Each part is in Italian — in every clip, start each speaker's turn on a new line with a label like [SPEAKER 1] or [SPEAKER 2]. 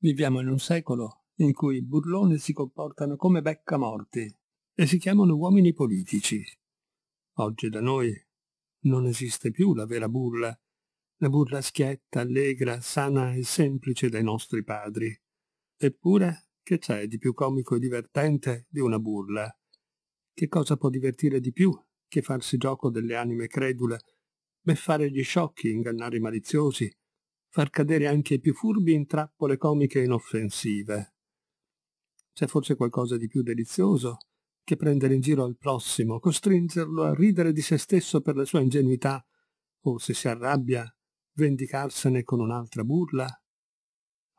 [SPEAKER 1] Viviamo in un secolo in cui i burloni si comportano come beccamorti e si chiamano uomini politici. Oggi da noi non esiste più la vera burla, la burla schietta, allegra, sana e semplice dei nostri padri. Eppure, che c'è di più comico e divertente di una burla? Che cosa può divertire di più che farsi gioco delle anime credule, beffare gli sciocchi, ingannare i maliziosi, far cadere anche i più furbi in trappole comiche inoffensive. C'è forse qualcosa di più delizioso che prendere in giro al prossimo, costringerlo a ridere di se stesso per la sua ingenuità, o se si arrabbia, vendicarsene con un'altra burla?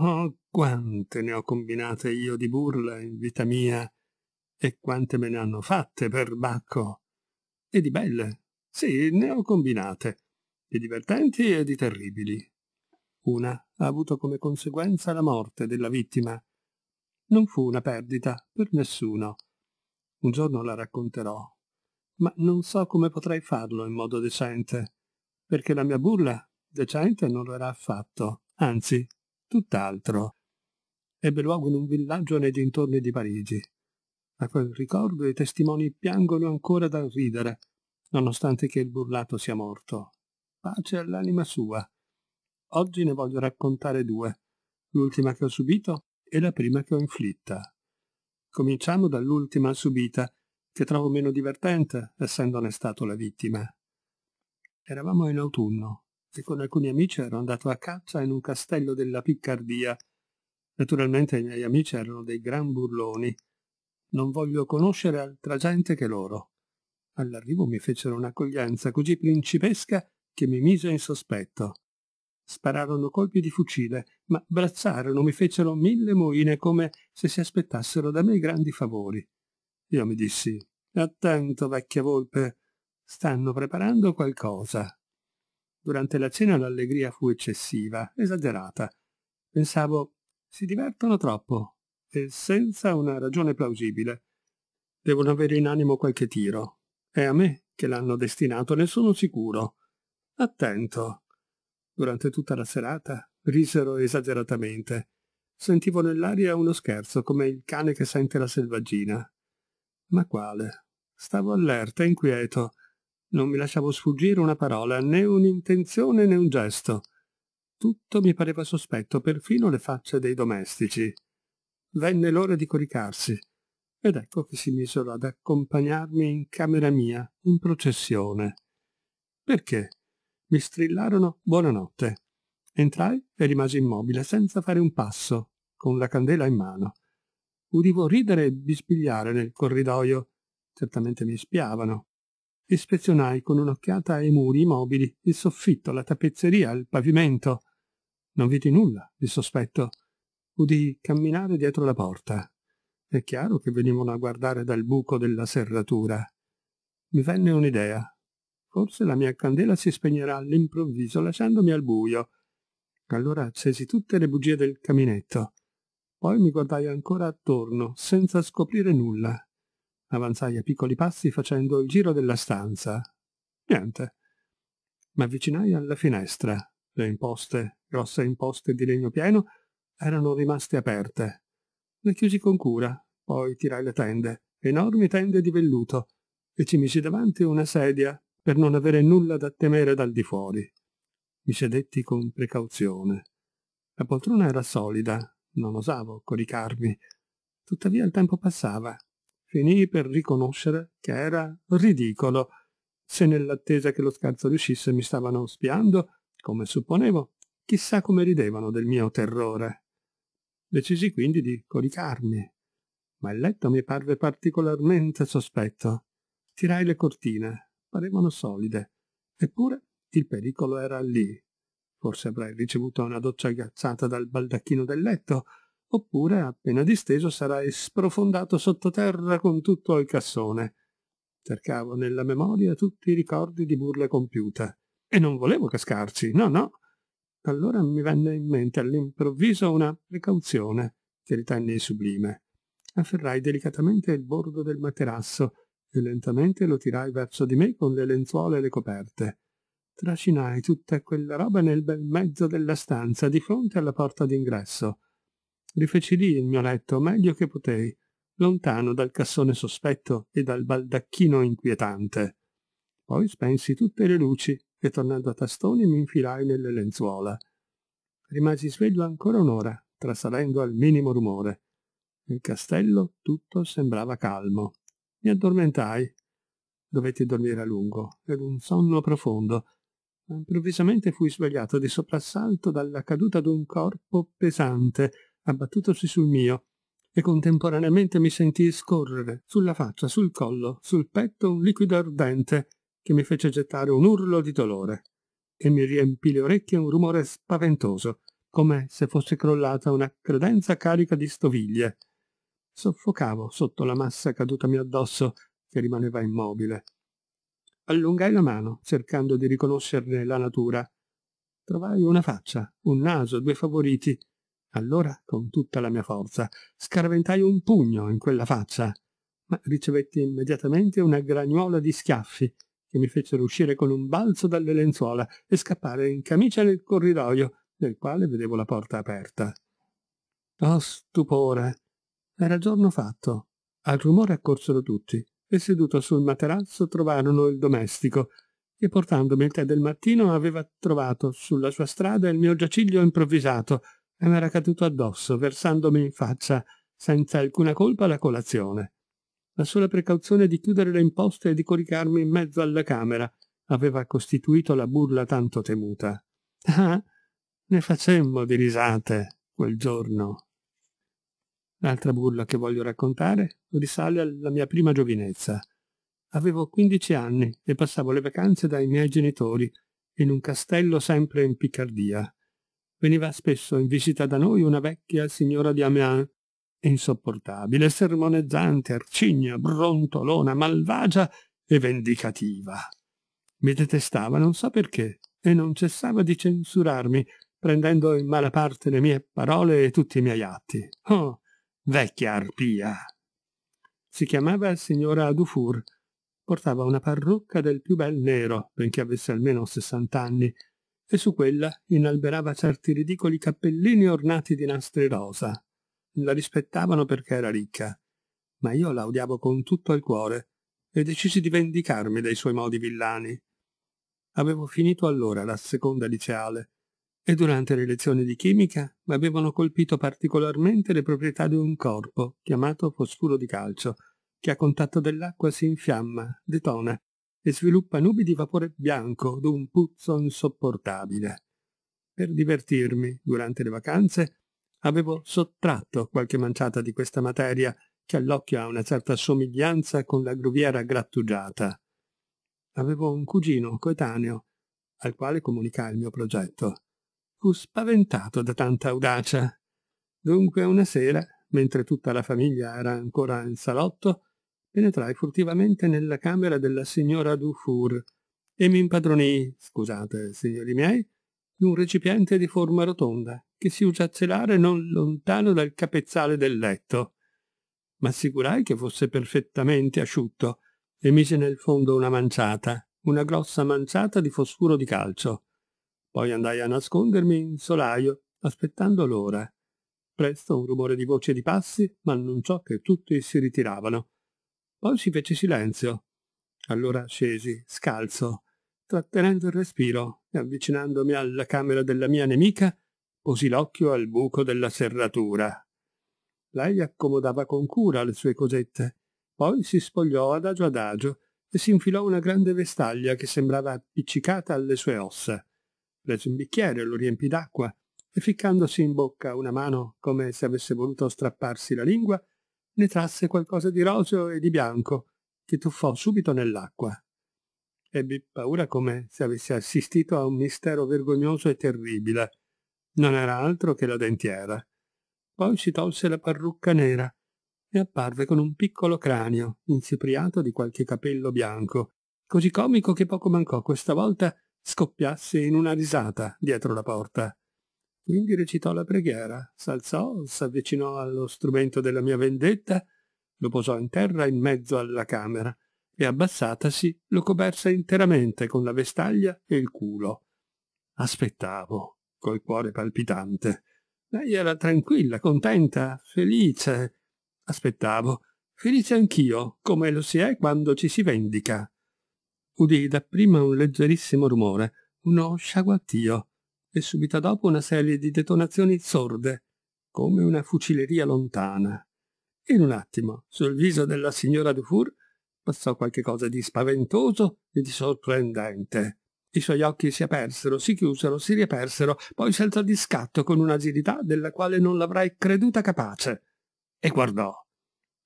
[SPEAKER 1] Oh, quante ne ho combinate io di burla in vita mia, e quante me ne hanno fatte, perbacco! E di belle, sì, ne ho combinate, di divertenti e di terribili. Una ha avuto come conseguenza la morte della vittima. Non fu una perdita per nessuno. Un giorno la racconterò, ma non so come potrei farlo in modo decente, perché la mia burla decente non lo era affatto, anzi, tutt'altro. Ebbe luogo in un villaggio nei dintorni di Parigi. A quel ricordo i testimoni piangono ancora dal ridere, nonostante che il burlato sia morto. Pace all'anima sua. Oggi ne voglio raccontare due, l'ultima che ho subito e la prima che ho inflitta. Cominciamo dall'ultima subita, che trovo meno divertente, essendone stato la vittima. Eravamo in autunno e con alcuni amici ero andato a caccia in un castello della Piccardia. Naturalmente i miei amici erano dei gran burloni. Non voglio conoscere altra gente che loro. All'arrivo mi fecero un'accoglienza così principesca che mi mise in sospetto. Spararono colpi di fucile, ma bracciarono, mi fecero mille moine come se si aspettassero da me grandi favori. Io mi dissi, attento vecchia volpe, stanno preparando qualcosa. Durante la cena l'allegria fu eccessiva, esagerata. Pensavo, si divertono troppo, e senza una ragione plausibile. Devono avere in animo qualche tiro. È a me che l'hanno destinato, ne sono sicuro. Attento, Durante tutta la serata risero esageratamente. Sentivo nell'aria uno scherzo, come il cane che sente la selvaggina. Ma quale? Stavo allerta e inquieto. Non mi lasciavo sfuggire una parola, né un'intenzione né un gesto. Tutto mi pareva sospetto, perfino le facce dei domestici. Venne l'ora di coricarsi, ed ecco che si misero ad accompagnarmi in camera mia, in processione. Perché? mi strillarono buonanotte. Entrai e rimasi immobile, senza fare un passo, con la candela in mano. Udivo ridere e bispigliare nel corridoio. Certamente mi spiavano. Ispezionai con un'occhiata ai muri, i mobili, il soffitto, la tappezzeria, il pavimento. Non vidi nulla di sospetto. Udii camminare dietro la porta. È chiaro che venivano a guardare dal buco della serratura. Mi venne un'idea. Forse la mia candela si spegnerà all'improvviso lasciandomi al buio. Allora accesi tutte le bugie del caminetto. Poi mi guardai ancora attorno, senza scoprire nulla. Avanzai a piccoli passi facendo il giro della stanza. Niente. M'avvicinai alla finestra. Le imposte, grosse imposte di legno pieno, erano rimaste aperte. Le chiusi con cura, poi tirai le tende, enormi tende di velluto, e ci misi davanti una sedia per non avere nulla da temere dal di fuori. Mi sedetti con precauzione. La poltrona era solida, non osavo coricarmi. Tuttavia il tempo passava. Finii per riconoscere che era ridicolo. Se nell'attesa che lo scherzo riuscisse mi stavano spiando, come supponevo, chissà come ridevano del mio terrore. Decisi quindi di coricarmi. Ma il letto mi parve particolarmente sospetto. Tirai le cortine, parevano solide. Eppure il pericolo era lì. Forse avrai ricevuto una doccia agghiacciata dal baldacchino del letto, oppure appena disteso sarai sprofondato sottoterra con tutto il cassone. Cercavo nella memoria tutti i ricordi di burle compiute. E non volevo cascarci, no, no. Allora mi venne in mente all'improvviso una precauzione che ritenni sublime. Afferrai delicatamente il bordo del materasso e lentamente lo tirai verso di me con le lenzuola e le coperte. Trascinai tutta quella roba nel bel mezzo della stanza, di fronte alla porta d'ingresso. Rifeci lì il mio letto meglio che potei, lontano dal cassone sospetto e dal baldacchino inquietante. Poi spensi tutte le luci e tornando a tastoni mi infilai nelle lenzuola. Rimasi sveglio ancora un'ora, trasalendo al minimo rumore. Il castello tutto sembrava calmo. Mi addormentai. Dovetti dormire a lungo, per un sonno profondo, ma improvvisamente fui svegliato di soprassalto dalla caduta d'un corpo pesante, abbattutosi sul mio, e contemporaneamente mi sentii scorrere sulla faccia, sul collo, sul petto un liquido ardente che mi fece gettare un urlo di dolore e mi riempì le orecchie un rumore spaventoso, come se fosse crollata una credenza carica di stoviglie. Soffocavo sotto la massa cadutami addosso che rimaneva immobile. Allungai la mano, cercando di riconoscerne la natura. Trovai una faccia, un naso, due favoriti. Allora, con tutta la mia forza, scarventai un pugno in quella faccia, ma ricevetti immediatamente una gragnuola di schiaffi che mi fecero uscire con un balzo dalle lenzuola e scappare in camicia nel corridoio, nel quale vedevo la porta aperta. Oh stupore! Era giorno fatto. Al rumore accorsero tutti e seduto sul materazzo trovarono il domestico che portandomi il tè del mattino aveva trovato sulla sua strada il mio giaciglio improvvisato e m'era caduto addosso versandomi in faccia senza alcuna colpa la colazione. La sola precauzione di chiudere le imposte e di coricarmi in mezzo alla camera aveva costituito la burla tanto temuta. Ah, ne facemmo di risate quel giorno. L'altra burla che voglio raccontare risale alla mia prima giovinezza. Avevo 15 anni e passavo le vacanze dai miei genitori in un castello sempre in Piccardia. Veniva spesso in visita da noi una vecchia signora di Amiens, insopportabile, sermonezzante, arcigna, brontolona, malvagia e vendicativa. Mi detestava non so perché e non cessava di censurarmi, prendendo in mala parte le mie parole e tutti i miei atti. Oh, vecchia arpia. Si chiamava signora Dufour, portava una parrucca del più bel nero, benché avesse almeno sessant'anni, e su quella inalberava certi ridicoli cappellini ornati di nastri rosa. La rispettavano perché era ricca, ma io la odiavo con tutto il cuore e decisi di vendicarmi dei suoi modi villani. Avevo finito allora la seconda liceale e durante le lezioni di chimica mi avevano colpito particolarmente le proprietà di un corpo, chiamato fosfuro di calcio, che a contatto dell'acqua si infiamma, detona e sviluppa nubi di vapore bianco d'un puzzo insopportabile. Per divertirmi, durante le vacanze, avevo sottratto qualche manciata di questa materia che all'occhio ha una certa somiglianza con la gruviera grattugiata. Avevo un cugino coetaneo al quale comunicai il mio progetto. Fu spaventato da tanta audacia. Dunque una sera, mentre tutta la famiglia era ancora in salotto, penetrai furtivamente nella camera della signora Dufour e mi impadronii, scusate signori miei, di un recipiente di forma rotonda che si usa a celare non lontano dal capezzale del letto. M'assicurai che fosse perfettamente asciutto e mise nel fondo una manciata, una grossa manciata di fosfuro di calcio. Poi andai a nascondermi in solaio, aspettando l'ora. Presto un rumore di voci e di passi m'annunciò che tutti si ritiravano. Poi si fece silenzio. Allora scesi, scalzo, trattenendo il respiro e avvicinandomi alla camera della mia nemica, posi l'occhio al buco della serratura. Lei accomodava con cura le sue cosette, poi si spogliò adagio adagio e si infilò una grande vestaglia che sembrava appiccicata alle sue ossa prese un bicchiere, lo riempì d'acqua e ficcandosi in bocca una mano come se avesse voluto strapparsi la lingua, ne trasse qualcosa di roseo e di bianco che tuffò subito nell'acqua. Ebbi paura come se avesse assistito a un mistero vergognoso e terribile. Non era altro che la dentiera. Poi si tolse la parrucca nera e apparve con un piccolo cranio, incipriato di qualche capello bianco, così comico che poco mancò questa volta scoppiasse in una risata dietro la porta. Quindi recitò la preghiera, s'alzò, s'avvicinò allo strumento della mia vendetta, lo posò in terra in mezzo alla camera e abbassatasi lo coperse interamente con la vestaglia e il culo. Aspettavo, col cuore palpitante. Lei era tranquilla, contenta, felice. Aspettavo, felice anch'io, come lo si è quando ci si vendica udì dapprima un leggerissimo rumore, uno sciaguattio, e subito dopo una serie di detonazioni sorde, come una fucileria lontana. In un attimo, sul viso della signora Dufour passò qualche cosa di spaventoso e di sorprendente. I suoi occhi si apersero, si chiusero, si riapersero, poi si alzò di scatto con un'agilità della quale non l'avrei creduta capace. E guardò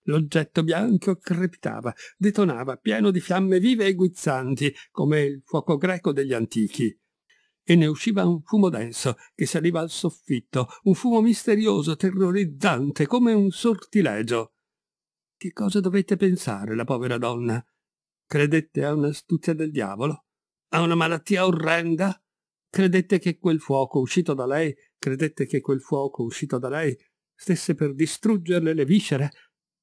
[SPEAKER 1] L'oggetto bianco crepitava, detonava, pieno di fiamme vive e guizzanti, come il fuoco greco degli antichi. E ne usciva un fumo denso che saliva al soffitto, un fumo misterioso, terrorizzante, come un sortilegio. Che cosa dovette pensare la povera donna? Credette a un'astuzia del diavolo? A una malattia orrenda? Credette che quel fuoco uscito da lei, credette che quel fuoco uscito da lei stesse per distruggerle le viscere,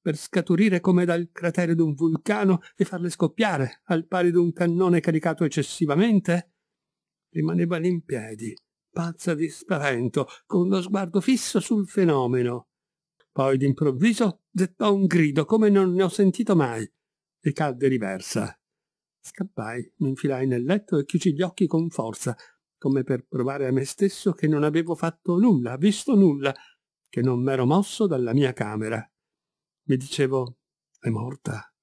[SPEAKER 1] per scaturire come dal cratere d'un vulcano e farle scoppiare, al pari d'un cannone caricato eccessivamente? Rimaneva lì in piedi, pazza di spavento, con lo sguardo fisso sul fenomeno. Poi d'improvviso gettò un grido come non ne ho sentito mai e cadde riversa. Scappai, mi infilai nel letto e chiusi gli occhi con forza, come per provare a me stesso che non avevo fatto nulla, visto nulla, che non m'ero mosso dalla mia camera. Mi dicevo, è morta,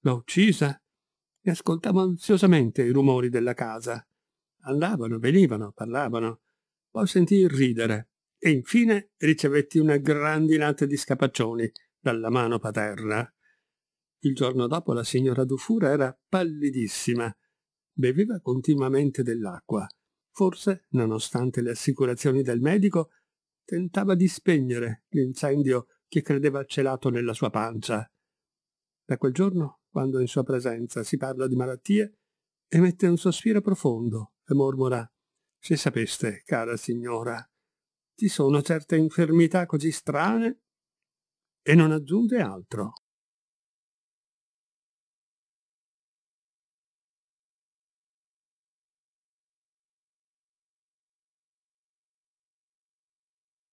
[SPEAKER 1] l'ho uccisa, e ascoltavo ansiosamente i rumori della casa. Andavano, venivano, parlavano. Poi sentii ridere e infine ricevetti una grandinata di scapaccioni dalla mano paterna. Il giorno dopo la signora Dufura era pallidissima. Beveva continuamente dell'acqua. Forse, nonostante le assicurazioni del medico, tentava di spegnere l'incendio che credeva celato nella sua pancia. Da quel giorno, quando in sua presenza si parla di malattie, emette un sospiro profondo e mormora Se sapeste, cara signora, ci sono certe infermità così strane e non aggiunge altro.